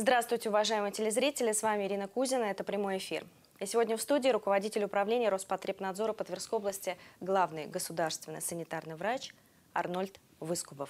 Здравствуйте, уважаемые телезрители. С вами Ирина Кузина. Это прямой эфир. И сегодня в студии руководитель управления Роспотребнадзора по Тверской области, главный государственный санитарный врач Арнольд Выскубов.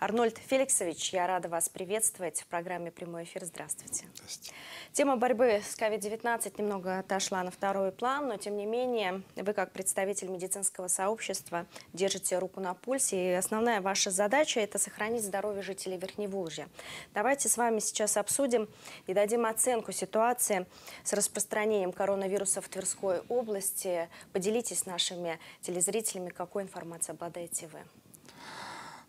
Арнольд Феликсович, я рада вас приветствовать в программе «Прямой эфир». Здравствуйте. Здравствуйте. Тема борьбы с COVID-19 немного отошла на второй план, но тем не менее вы, как представитель медицинского сообщества, держите руку на пульсе, и основная ваша задача – это сохранить здоровье жителей Верхневолжья. Давайте с вами сейчас обсудим и дадим оценку ситуации с распространением коронавируса в Тверской области. Поделитесь нашими телезрителями, какой информацией обладаете вы.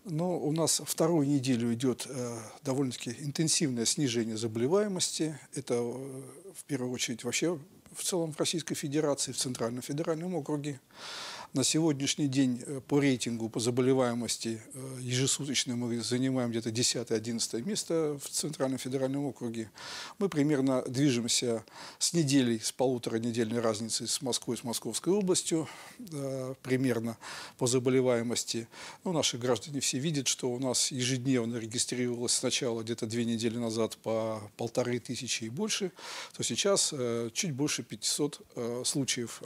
Но у нас вторую неделю идет э, довольно-таки интенсивное снижение заболеваемости. Это э, в первую очередь вообще в целом в Российской Федерации, в Центральном федеральном округе. На сегодняшний день э, по рейтингу, по заболеваемости э, ежесуточно мы занимаем где-то 10-11 место в Центральном федеральном округе. Мы примерно движемся с неделей, с полутора недельной разницей с Москвой, с Московской областью, э, примерно по заболеваемости. Ну, наши граждане все видят, что у нас ежедневно регистрировалось сначала где-то две недели назад по полторы тысячи и больше, то сейчас чуть больше 500 случаев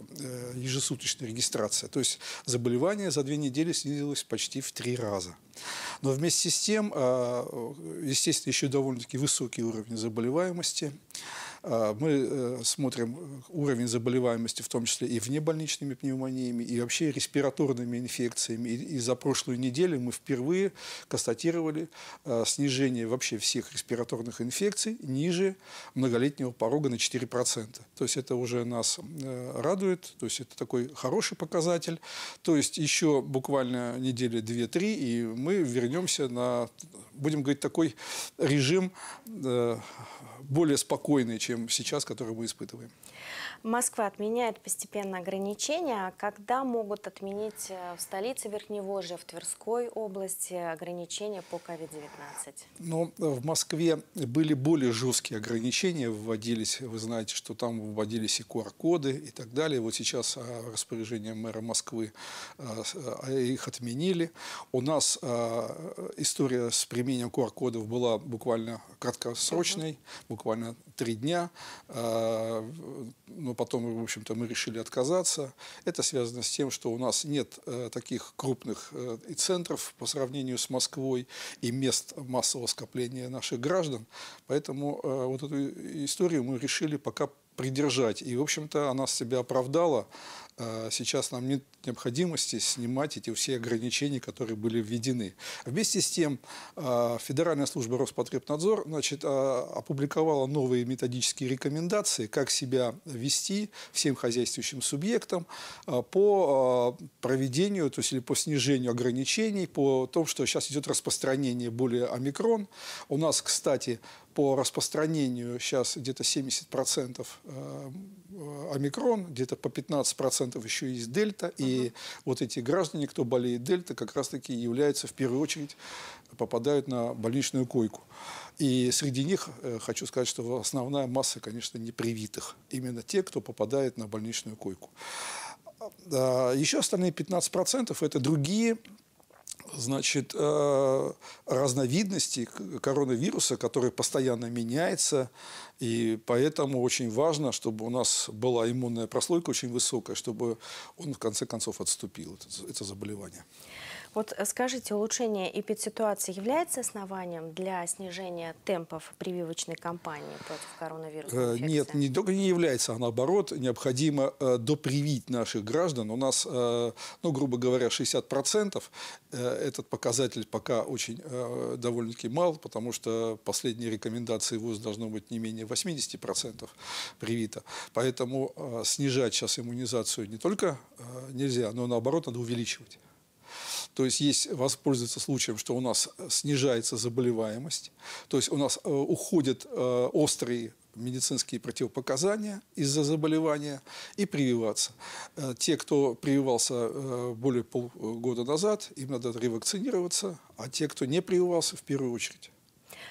ежесуточной регистрации. То есть заболевание за две недели снизилось почти в три раза. Но вместе с тем, а, естественно, еще довольно-таки высокий уровень заболеваемости – а, мы э, смотрим э, уровень заболеваемости, в том числе и внебольничными пневмониями, и вообще респираторными инфекциями. И за прошлую неделю мы впервые констатировали э, снижение вообще всех респираторных инфекций ниже многолетнего порога на 4%. То есть это уже нас радует, то есть это такой хороший показатель. То есть еще буквально недели 2-3, и мы вернемся на, будем говорить, такой режим более спокойный, чем чем сейчас, которые мы испытываем. Москва отменяет постепенно ограничения. Когда могут отменить э, в столице Верхневожья, в Тверской области ограничения по COVID-19? Но э, в Москве были более жесткие ограничения, вводились, вы знаете, что там вводились и QR-коды и так далее. Вот сейчас э, распоряжение мэра Москвы их отменили. У нас история с применением QR-кодов была буквально краткосрочной, буквально три дня Э, но потом, в общем-то, мы решили отказаться. Это связано с тем, что у нас нет э, таких крупных э, центров по сравнению с Москвой и мест массового скопления наших граждан, поэтому вот эту историю мы решили пока придержать. И, в общем-то, она себя оправдала. А, сейчас нам нет необходимости снимать эти все ограничения, которые были введены. Вместе с тем, а, Федеральная служба Роспотребнадзор значит, а, опубликовала новые методические рекомендации, как себя вести всем хозяйствующим субъектам по проведению, то есть или по снижению ограничений, по тому, что сейчас идет распространение более омикрон. У нас, кстати, по распространению сейчас где-то 70% процентов. Э, омикрон, где-то по 15% процентов еще есть дельта, угу. и вот эти граждане, кто болеет дельта, как раз-таки являются в первую очередь, попадают на больничную койку. И среди них, э, хочу сказать, что основная масса, конечно, непривитых. Именно те, кто попадает на больничную койку. А, еще остальные 15% процентов это другие значит, э, разновидностей коронавируса, который постоянно меняется, и поэтому очень важно, чтобы у нас была иммунная прослойка очень высокая, чтобы он в конце концов отступил, это, заболевание. Вот э, скажите, улучшение эпидситуации является основанием для снижения темпов прививочной кампании против коронавируса? Э, нет, не только не является, а наоборот, необходимо э, допривить наших граждан. У нас, ну, грубо говоря, 60%. Этот показатель пока очень довольно-таки мал, потому что последние рекомендации ВОЗ должно быть не менее 80% привито. Поэтому снижать сейчас иммунизацию не только нельзя, но наоборот надо увеличивать. То есть есть воспользоваться случаем, что у нас э, снижается заболеваемость, то есть у нас э, уходят э, острые медицинские противопоказания из-за заболевания и прививаться. Э, те, кто прививался э, более полгода назад, им надо ревакцинироваться, а те, кто не прививался, в первую очередь.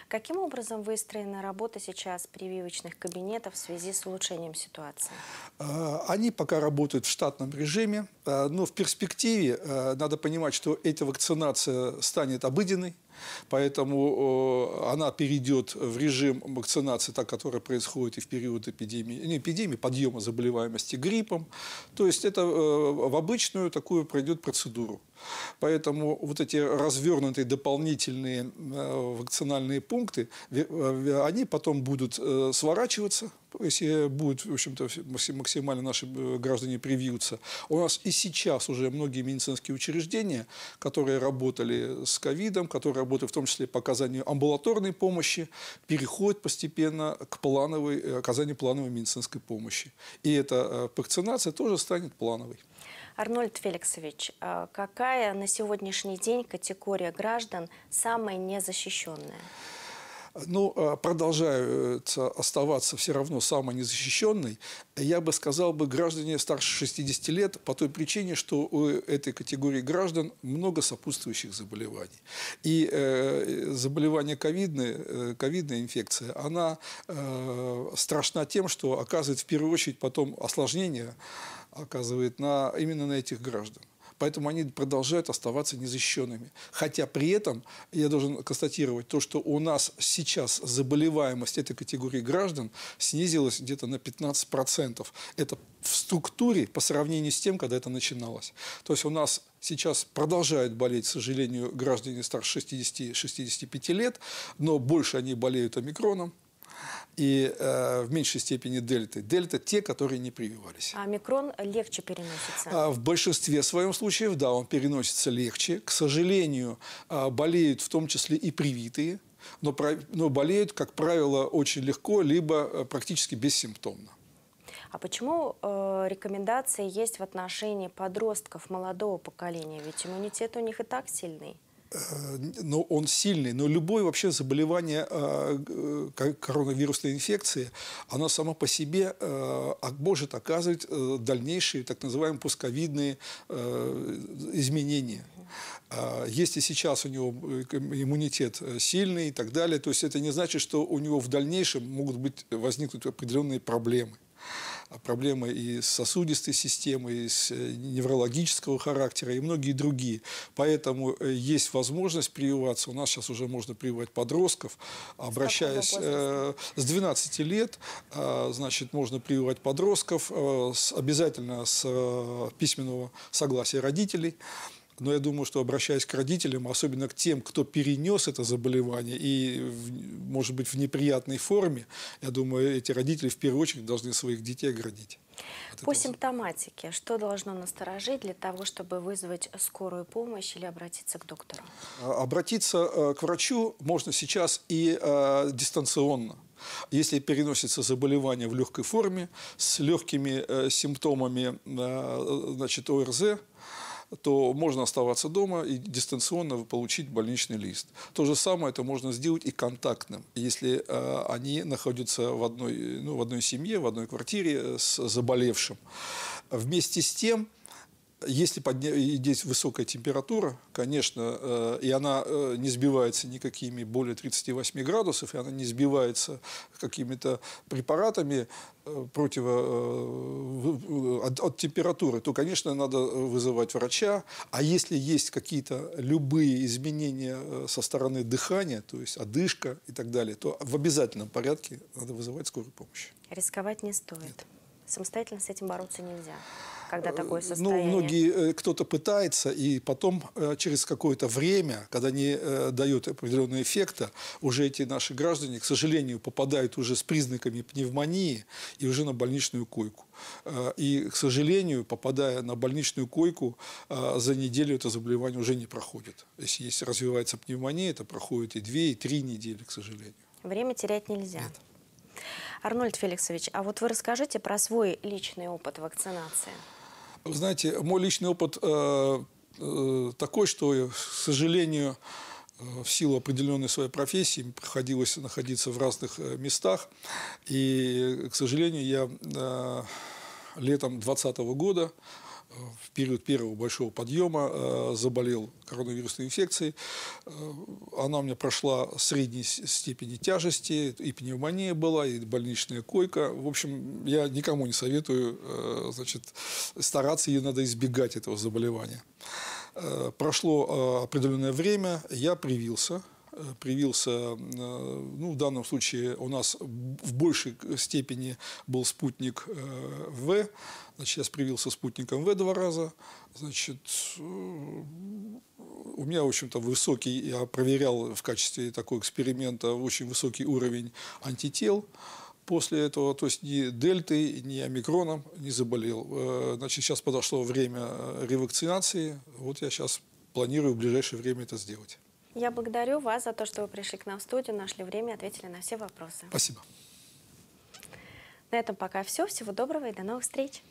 Каким образом выстроена работа сейчас прививочных кабинетов в связи с улучшением ситуации? А, они пока работают в штатном режиме, а, но в перспективе а, надо понимать, что эта вакцинация станет обыденной, Поэтому она перейдет в режим вакцинации, так, которая происходит и в период эпидемии, не эпидемии, подъема заболеваемости гриппом. То есть это э, в обычную такую пройдет процедуру. Поэтому вот эти развернутые дополнительные э, вакцинальные пункты, э, они потом будут сворачиваться, если будет, в общем-то, максимально наши э, граждане привьются. У нас и сейчас уже многие медицинские учреждения, которые работали с ковидом, которые работают в том числе по оказанию амбулаторной помощи, переходят постепенно к плановой, э, оказанию плановой медицинской помощи. И эта э, вакцинация тоже станет плановой. Арнольд Феликсович, какая на сегодняшний день категория граждан самая незащищенная? ну, э, продолжают оставаться все равно самонезащищенной, я бы сказал бы граждане старше 60 лет по той причине, что у этой категории граждан много сопутствующих заболеваний. И э, заболевание ковидное, э, ковидная инфекция, она э, страшна тем, что оказывает в первую очередь потом осложнение оказывает на, именно на этих граждан. Поэтому они продолжают оставаться незащищенными. Хотя при этом я должен констатировать то, что у нас сейчас заболеваемость этой категории граждан снизилась где-то на 15%. Это в структуре по сравнению с тем, когда это начиналось. То есть у нас сейчас продолжают болеть, к сожалению, граждане старше 60-65 лет, но больше они болеют омикроном, и э, в меньшей степени дельты. Дельта – те, которые не прививались. А микрон легче переносится? А, в большинстве своем случаев, да, он переносится легче. К сожалению, а, болеют в том числе и привитые, но, но болеют, как правило, очень легко, либо э, практически бессимптомно. А почему э, рекомендации есть в отношении подростков молодого поколения? Ведь иммунитет у них и так сильный. Э, но он сильный. Но любое вообще заболевание э, э, коронавирусной инфекции, оно само по себе может оказывать дальнейшие так называемые пусковидные изменения. А есть и сейчас у него иммунитет сильный и так далее, то есть это не значит, что у него в дальнейшем могут быть, возникнуть определенные проблемы. А проблемы и с сосудистой системой, и с э, неврологического характера, и многие другие. Поэтому э, есть возможность прививаться. У нас сейчас уже можно прививать подростков, обращаясь э, с 12 лет, а, значит, можно прививать подростков обязательно с письменного согласия родителей. Но я думаю, что обращаясь к родителям, особенно к тем, кто перенес это заболевание и, может быть, в неприятной форме, я думаю, эти родители в первую очередь должны своих детей оградить. По симптоматике, что должно насторожить для того, чтобы вызвать скорую помощь или обратиться к доктору? А, обратиться э, к врачу можно сейчас и э, дистанционно. Если переносится заболевание в легкой форме с легкими э, симптомами значит, ОРЗ, то можно оставаться дома и дистанционно получить больничный лист. То же самое это можно сделать и контактным, если э, они находятся в одной, ну, в одной семье, в одной квартире э, с заболевшим. Вместе с тем, если подня... здесь высокая температура, конечно, э, и она э, не сбивается никакими более 38 градусов, и она не сбивается какими-то препаратами э, против от, от температуры, то, конечно, надо вызывать врача. А если есть какие-то любые изменения со стороны дыхания, то есть одышка и так далее, то в обязательном порядке надо вызывать скорую помощь. Рисковать не стоит. Нет. Самостоятельно с этим бороться нельзя когда такое э, ну, состояние? Ну, многие, э, кто-то пытается, и потом э, через какое-то время, когда они дают определенного эффекта, уже эти наши граждане, к сожалению, попадают уже с признаками пневмонии и уже на больничную койку. И, к сожалению, попадая на больничную койку, за неделю это заболевание уже не проходит. Если есть, развивается пневмония, это проходит и две, и три недели, к сожалению. Время терять нельзя. Нет. Арнольд Феликсович, а вот вы расскажите про свой личный опыт вакцинации. Вы знаете, мой личный опыт э, э, такой, что, э, к сожалению, в силу определенной своей профессии приходилось находиться в разных местах. И, к сожалению, я летом 2020 года в период первого большого подъема э, заболел коронавирусной инфекцией. Э, она у меня прошла средней степени тяжести, и пневмония была, и больничная койка. В общем, я никому не советую, э, значит, стараться, ее надо избегать этого заболевания. Прошло определенное время, я привился – привился, э, ну, в данном случае у нас в большей степени был спутник э, В, значит, я привился спутником В два раза, значит, э, у меня, в общем-то, высокий, я проверял в качестве такого эксперимента очень высокий уровень антител, после этого, то есть ни дельты, ни омикроном не заболел. Значит, сейчас подошло время ревакцинации, вот я сейчас планирую в ближайшее время это сделать. Я благодарю вас за то, что вы пришли к нам в студию, нашли время, ответили на все вопросы. Спасибо. На этом пока все. Всего доброго и до новых встреч.